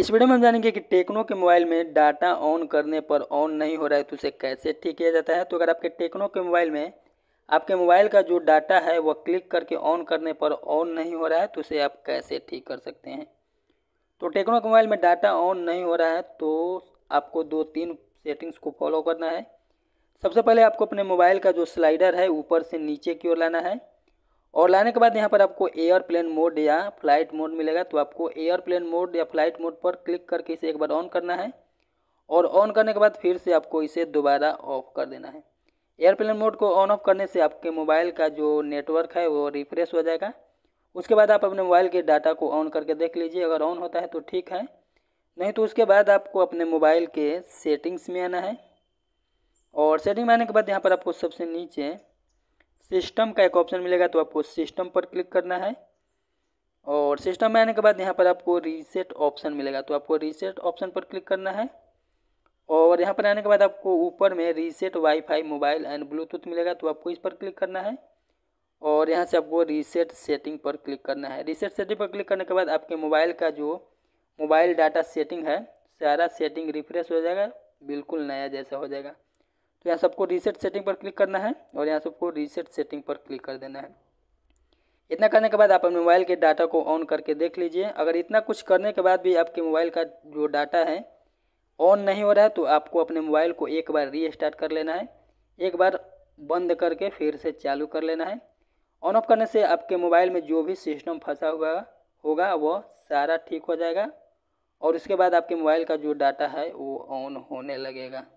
इस वीडियो में हम जानेंगे कि टेक्नो के मोबाइल में डाटा ऑन करने पर ऑन नहीं हो रहा है तो उसे कैसे ठीक किया जाता है तो अगर आपके टेक्नो के मोबाइल में आपके मोबाइल का जो डाटा है वह क्लिक करके ऑन करने पर ऑन नहीं हो रहा है तो उसे आप कैसे ठीक कर सकते हैं तो टेक्नो के मोबाइल में डाटा ऑन नहीं हो रहा है तो आपको दो तीन सेटिंग्स को फॉलो करना है सबसे पहले आपको अपने मोबाइल का जो स्लाइडर है ऊपर से नीचे की ओर लाना है और लाने के बाद यहाँ पर आपको एयर प्लेन मोड या फ्लाइट मोड मिलेगा तो आपको एयर प्लेन मोड या फ्लाइट मोड पर क्लिक करके इसे एक बार ऑन करना है और ऑन करने के बाद फिर से आपको इसे दोबारा ऑफ कर देना है एयरप्लेन मोड को ऑन ऑफ करने से आपके मोबाइल का जो नेटवर्क है वो रिफ्रेश हो जाएगा उसके बाद आप अपने मोबाइल के डाटा को ऑन करके देख लीजिए अगर ऑन होता है तो ठीक है नहीं तो उसके बाद आपको अपने मोबाइल के सेटिंग्स में आना है और सेटिंग में आने के बाद यहाँ पर आपको सबसे नीचे सिस्टम का एक ऑप्शन मिलेगा तो आपको सिस्टम पर क्लिक करना है और सिस्टम में आने के बाद यहाँ पर आपको रीसेट ऑप्शन मिलेगा तो आपको रीसेट ऑप्शन पर क्लिक करना है और यहाँ पर आने के बाद आपको ऊपर में reset wifi mobile and Bluetooth मिलेगा तो आपको इस पर क्लिक करना है और यहाँ से आपको रीसेट सेटिंग पर क्लिक करना है रीसेट सेटिंग पर क्लिक करने के बाद आपके मोबाइल का जो मोबाइल डाटा सेटिंग है सारा सेटिंग रिफ्रेश हो जाएगा बिल्कुल नया जैसा हो जाएगा तो यहाँ सबको रीसेट सेटिंग पर क्लिक करना है और यहाँ सबको रीसेट सेटिंग पर क्लिक कर देना है इतना करने के बाद आप अपने मोबाइल के डाटा को ऑन करके देख लीजिए अगर इतना कुछ करने के बाद भी आपके मोबाइल का जो डाटा है ऑन नहीं हो रहा है तो आपको अपने मोबाइल को एक बार रीस्टार्ट कर लेना है एक बार बंद करके फिर से चालू कर लेना है ऑन ऑफ करने से आपके मोबाइल में जो भी सिस्टम फंसा हुआ होगा वह सारा ठीक हो जाएगा और उसके बाद आपके मोबाइल का जो डाटा है वो ऑन होने लगेगा